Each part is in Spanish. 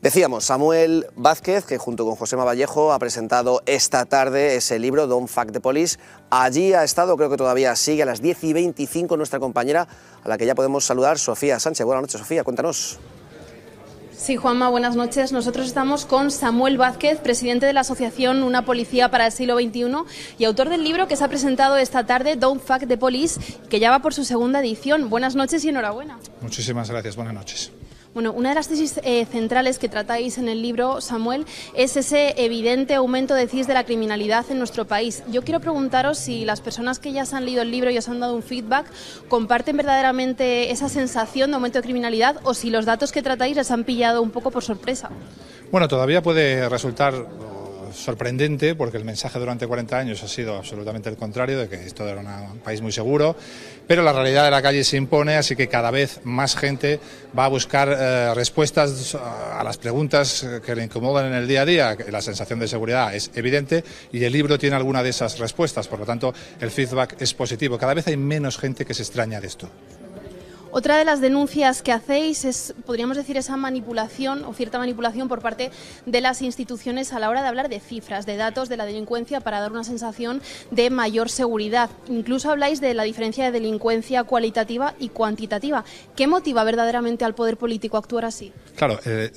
Decíamos, Samuel Vázquez, que junto con José Vallejo ha presentado esta tarde ese libro, Don't Fuck the Police. Allí ha estado, creo que todavía sigue, a las 10 y 25 nuestra compañera, a la que ya podemos saludar, Sofía Sánchez. Buenas noches, Sofía, cuéntanos. Sí, Juanma, buenas noches. Nosotros estamos con Samuel Vázquez, presidente de la asociación Una Policía para el Siglo XXI y autor del libro que se ha presentado esta tarde, Don't Fuck the Police, que ya va por su segunda edición. Buenas noches y enhorabuena. Muchísimas gracias, buenas noches. Bueno, una de las tesis eh, centrales que tratáis en el libro, Samuel, es ese evidente aumento, decís, de la criminalidad en nuestro país. Yo quiero preguntaros si las personas que ya se han leído el libro y os han dado un feedback comparten verdaderamente esa sensación de aumento de criminalidad o si los datos que tratáis les han pillado un poco por sorpresa. Bueno, todavía puede resultar sorprendente porque el mensaje durante 40 años ha sido absolutamente el contrario, de que esto era un país muy seguro, pero la realidad de la calle se impone, así que cada vez más gente va a buscar eh, respuestas a las preguntas que le incomodan en el día a día. La sensación de seguridad es evidente y el libro tiene alguna de esas respuestas, por lo tanto el feedback es positivo. Cada vez hay menos gente que se extraña de esto. Otra de las denuncias que hacéis es, podríamos decir, esa manipulación o cierta manipulación por parte de las instituciones a la hora de hablar de cifras, de datos, de la delincuencia para dar una sensación de mayor seguridad. Incluso habláis de la diferencia de delincuencia cualitativa y cuantitativa. ¿Qué motiva verdaderamente al poder político a actuar así? Claro, eh,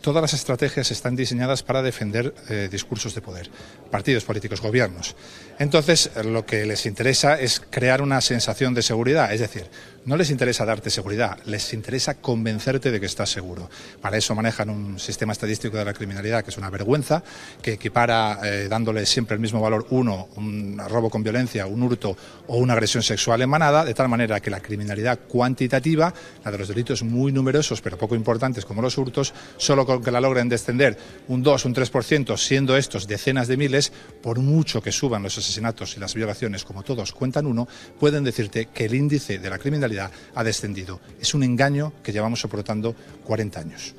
todas las estrategias están diseñadas para defender eh, discursos de poder, partidos políticos, gobiernos. Entonces, lo que les interesa es crear una sensación de seguridad, es decir, no les interesa darte seguridad, les interesa convencerte de que estás seguro. Para eso manejan un sistema estadístico de la criminalidad que es una vergüenza, que equipara eh, dándole siempre el mismo valor uno, un robo con violencia, un hurto o una agresión sexual emanada, de tal manera que la criminalidad cuantitativa, la de los delitos muy numerosos pero poco importantes como los hurtos, solo que la logren descender un 2, un 3%, siendo estos decenas de miles, por mucho que suban los asesinatos y las violaciones, como todos cuentan uno, pueden decirte que el índice de la criminalidad ha descendido. Es un engaño que llevamos soportando 40 años.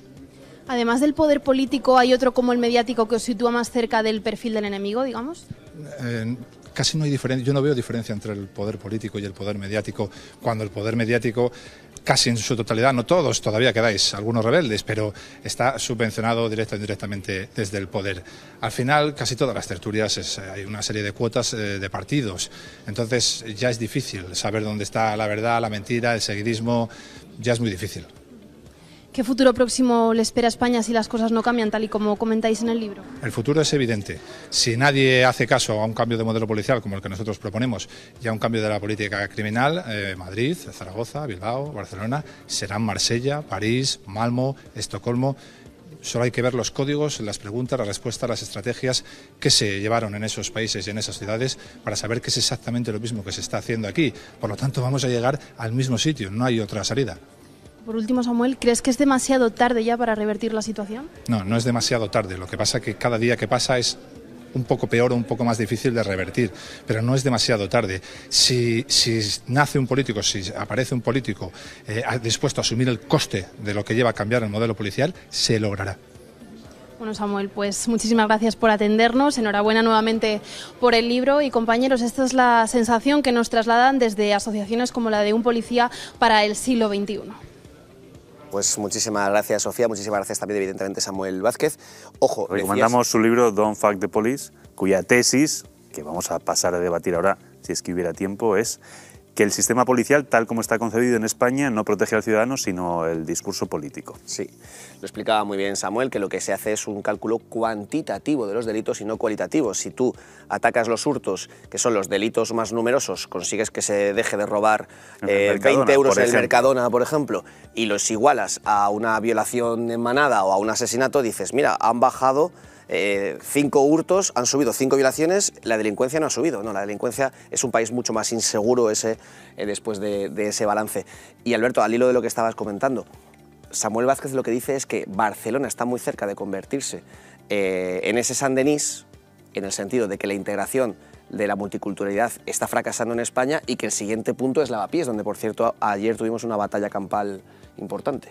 Además del poder político, ¿hay otro como el mediático que os sitúa más cerca del perfil del enemigo, digamos? Eh, casi no hay diferencia, yo no veo diferencia entre el poder político y el poder mediático, cuando el poder mediático casi en su totalidad, no todos, todavía quedáis algunos rebeldes, pero está subvencionado directa o indirectamente desde el poder. Al final, casi todas las tertulias eh, hay una serie de cuotas eh, de partidos, entonces ya es difícil saber dónde está la verdad, la mentira, el seguidismo, ya es muy difícil. ¿Qué futuro próximo le espera a España si las cosas no cambian, tal y como comentáis en el libro? El futuro es evidente. Si nadie hace caso a un cambio de modelo policial como el que nosotros proponemos y a un cambio de la política criminal, eh, Madrid, Zaragoza, Bilbao, Barcelona, serán Marsella, París, Malmo, Estocolmo solo hay que ver los códigos, las preguntas, las respuestas, las estrategias que se llevaron en esos países y en esas ciudades para saber que es exactamente lo mismo que se está haciendo aquí. Por lo tanto, vamos a llegar al mismo sitio, no hay otra salida. Por último, Samuel, ¿crees que es demasiado tarde ya para revertir la situación? No, no es demasiado tarde. Lo que pasa es que cada día que pasa es un poco peor o un poco más difícil de revertir, pero no es demasiado tarde. Si, nace un político, si aparece un político eh, dispuesto a asumir el coste de lo que lleva a cambiar el modelo policial, se logrará. Bueno, Samuel, pues muchísimas gracias por atendernos. Enhorabuena nuevamente por el libro. Y compañeros, esta es la sensación que nos trasladan desde asociaciones como la de un policía para el siglo XXI. Pues muchísimas gracias, Sofía. Muchísimas gracias también, evidentemente, Samuel Vázquez. Ojo, recomendamos su libro Don't Fuck the Police, cuya tesis, que vamos a pasar a debatir ahora si es que hubiera tiempo, es que el sistema policial, tal como está concebido en España, no protege al ciudadano, sino el discurso político. Sí, lo explicaba muy bien Samuel, que lo que se hace es un cálculo cuantitativo de los delitos y no cualitativo. Si tú atacas los hurtos, que son los delitos más numerosos, consigues que se deje de robar 20 euros en el eh, Mercadona, por ejemplo, y los igualas a una violación en manada o a un asesinato, dices, mira, han bajado eh, cinco hurtos, han subido cinco violaciones, la delincuencia no ha subido. No, la delincuencia es un país mucho más inseguro ese, eh, después de, ese balance. Y Alberto, al hilo de lo que estabas comentando, Samuel Vázquez lo que dice es que Barcelona está muy cerca de convertirse eh, en ese San Denis, en el sentido de que la integración de la multiculturalidad está fracasando en España y que el siguiente punto es Lavapiés, donde por cierto ayer tuvimos una batalla campal importante.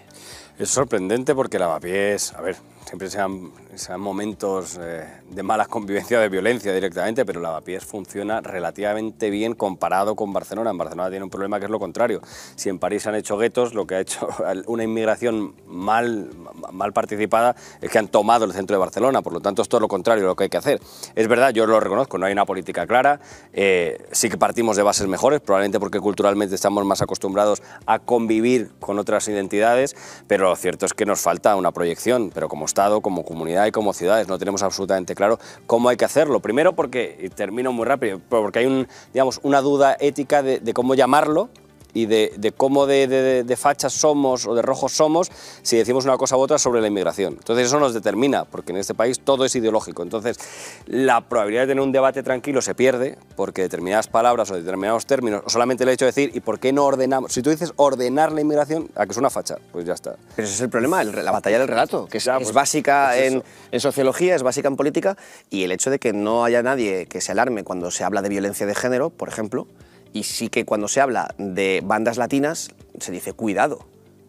Es sorprendente porque lavapiés, a ver, siempre sean, sean momentos eh, de malas convivencias, de violencia directamente, pero lavapiés funciona relativamente bien comparado con Barcelona. En Barcelona tiene un problema que es lo contrario. Si en París han hecho guetos, lo que ha hecho una inmigración mal, mal participada es que han tomado el centro de Barcelona. Por lo tanto, es todo lo contrario de lo que hay que hacer. Es verdad, yo lo reconozco, no hay una política clara. Eh, sí que partimos de bases mejores, probablemente porque culturalmente estamos más acostumbrados a convivir con otras ideas identidades, pero lo cierto es que nos falta una proyección, pero como Estado, como comunidad y como ciudades, no tenemos absolutamente claro cómo hay que hacerlo. Primero porque, y termino muy rápido, porque hay un, digamos, una duda ética de cómo llamarlo, y de, cómo de, de, fachas somos o de rojos somos si decimos una cosa u otra sobre la inmigración. Entonces eso nos determina, porque en este país todo es ideológico. Entonces la probabilidad de tener un debate tranquilo se pierde porque determinadas palabras o determinados términos, o solamente el hecho de decir, ¿y por qué no ordenamos? Si tú dices ordenar la inmigración, a que es una facha, pues ya está. Pero ese es el problema, la batalla del relato, que es, pues, básica pues en, en sociología, es básica en política, y el hecho de que no haya nadie que se alarme cuando se habla de violencia de género, por ejemplo, y sí que cuando se habla de bandas latinas se dice cuidado.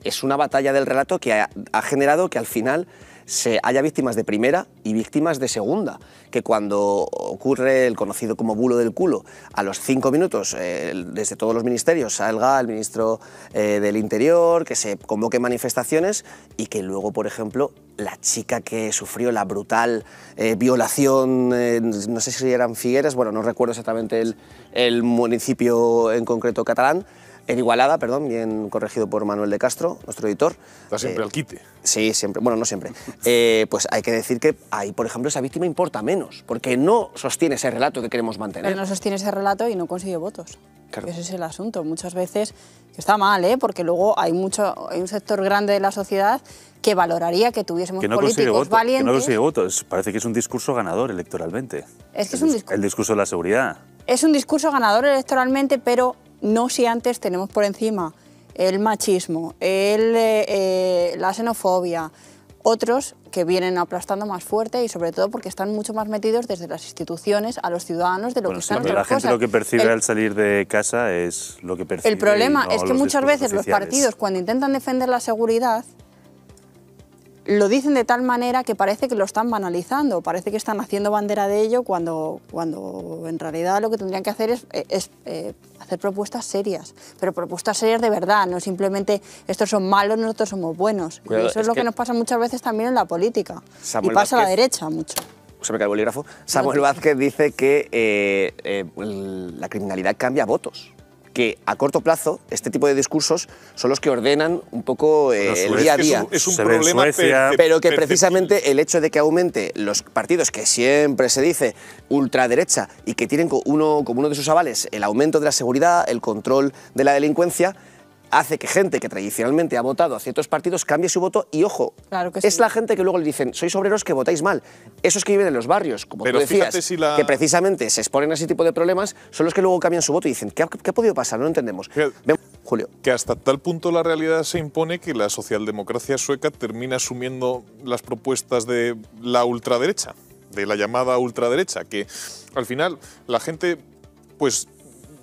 Es una batalla del relato que ha, generado que al final se haya víctimas de primera y víctimas de segunda, que cuando ocurre el conocido como bulo del culo, a los cinco minutos eh, desde todos los ministerios salga el ministro eh, del Interior, que se convoque manifestaciones y que luego, por ejemplo, la chica que sufrió la brutal eh, violación, eh, no sé si eran Figueres, bueno, no recuerdo exactamente el, el municipio en concreto catalán, en Igualada, perdón, bien corregido por Manuel de Castro, nuestro editor. Está siempre eh, al quite. Sí, siempre, bueno, no siempre. Eh, pues hay que decir que ahí, por ejemplo, esa víctima importa menos, porque no sostiene ese relato que queremos mantener. Pero no sostiene ese relato y no consigue votos. Claro. Ese es el asunto. Muchas veces, está mal, ¿eh? porque luego hay, mucho, hay un sector grande de la sociedad que valoraría que tuviésemos políticos valientes. Que no consigue votos. Parece que es un discurso ganador electoralmente. Es que es un discurso. El discurso de la seguridad. Es un discurso ganador electoralmente, pero no si antes tenemos por encima el machismo, eh, eh, la xenofobia, otros que vienen aplastando más fuerte y sobre todo porque están mucho más metidos desde las instituciones a los ciudadanos de lo que están La gente lo que percibe al salir de casa es lo que percibe. El problema es que muchas veces los partidos cuando intentan defender la seguridad lo dicen de tal manera que parece que lo están banalizando, parece que están haciendo bandera de ello cuando, cuando en realidad lo que tendrían que hacer es, eh, hacer propuestas serias, pero propuestas serias de verdad, no simplemente estos son malos, nosotros somos buenos. eso es, lo que, nos pasa muchas veces también en la política y pasa a la derecha mucho. Samuel Vázquez dice que eh, eh, la criminalidad cambia votos que a corto plazo este tipo de discursos son los que ordenan un poco eh, el día a día. Es un, problema, pero que precisamente el hecho de que aumente los partidos que siempre se dice ultraderecha y que tienen uno, como uno de sus avales el aumento de la seguridad, el control de la delincuencia, hace que gente que tradicionalmente ha votado a ciertos partidos cambie su voto y ojo, es la gente que luego le dicen, sois obreros que votáis mal. Esos que viven en los barrios, como tú que precisamente se exponen a ese tipo de problemas, son los que luego cambian su voto y dicen, ¿qué ha, podido pasar? No entendemos. Julio. Que hasta tal punto la realidad se impone que la socialdemocracia sueca termina asumiendo las propuestas de la ultraderecha, de la llamada ultraderecha, que al final la gente pues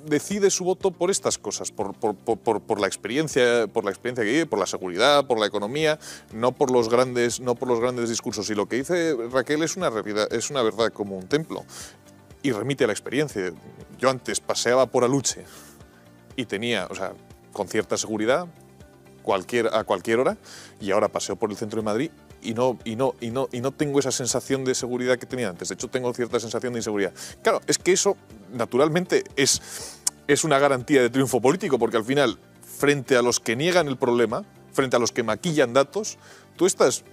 decide su voto por estas cosas, por, por, la experiencia, por la experiencia que vive, por la seguridad, por la economía, no por los grandes, no por los grandes discursos. Y lo que dice Raquel es una es una verdad como un templo. Y remite a la experiencia. Yo antes paseaba por Aluche y tenía, o sea, con cierta seguridad, a cualquier hora, y ahora paseo por el centro de Madrid y no, y no, y no, y no tengo esa sensación de seguridad que tenía antes. De hecho, tengo cierta sensación de inseguridad. Claro, es que eso naturalmente es es una garantía de triunfo político, porque al final, frente a los que niegan el problema, frente a los que maquillan datos, tú estás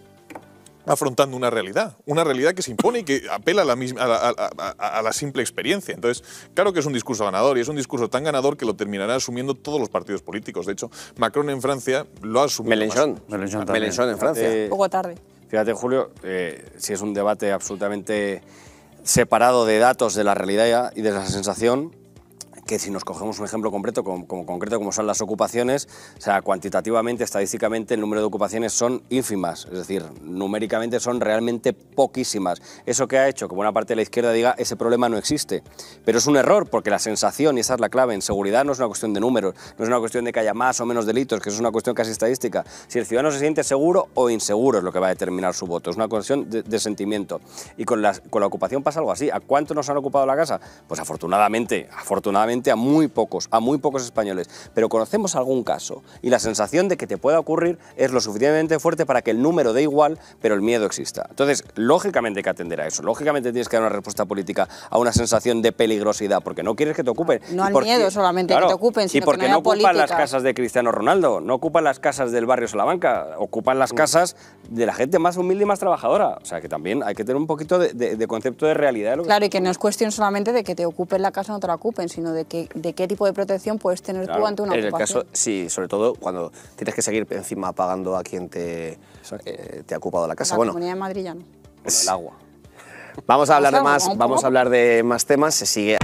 afrontando una realidad, una realidad que se impone y que apela a la, misma, a, la, simple experiencia. Entonces, claro que es un discurso ganador y es un discurso tan ganador que lo terminará asumiendo todos los partidos políticos. De hecho, Macron en Francia lo ha asumido. Melenchon, Melenchon, ah, en Francia. Poco tarde. Fíjate, Julio, eh, si es un debate absolutamente separado de datos, de la realidad y de la sensación, que si nos cogemos un ejemplo concreto como, concreto como son las ocupaciones, o sea, cuantitativamente, estadísticamente, el número de ocupaciones son ínfimas, es decir, numéricamente son realmente poquísimas. Eso que ha hecho que buena parte de la izquierda diga ese problema no existe, pero es un error porque la sensación, y esa es la clave, en seguridad no es una cuestión de números, no es una cuestión de que haya más o menos delitos, que eso es una cuestión casi estadística. Si el ciudadano se siente seguro o inseguro es lo que va a determinar su voto, es una cuestión de, sentimiento. Y con la, con la ocupación pasa algo así. ¿A cuánto nos han ocupado la casa? Pues afortunadamente, afortunadamente a muy pocos, a muy pocos españoles, pero conocemos algún caso y la sensación de que te pueda ocurrir es lo suficientemente fuerte para que el número dé igual, pero el miedo exista. Entonces, lógicamente hay que atender a eso, lógicamente tienes que dar una respuesta política a una sensación de peligrosidad, porque no quieres que te ocupen. No al miedo solamente que te ocupen, sino y porque no, ocupan las casas de Cristiano Ronaldo, no ocupan las casas del barrio Salamanca, ocupan las mm. casas de la gente más humilde y más trabajadora. O sea, que también hay que tener un poquito de, concepto de realidad. claro, y que no es cuestión solamente de que te ocupen la casa o no te la ocupen, sino de de, qué tipo de protección puedes tener tú ante una en El caso, sí, sobre todo cuando tienes que seguir encima pagando a quien te, eh, te ha ocupado la casa. bueno, comunidad de Madrid ya no. el agua. Vamos a hablar de más, vamos a hablar de más temas. Se sigue.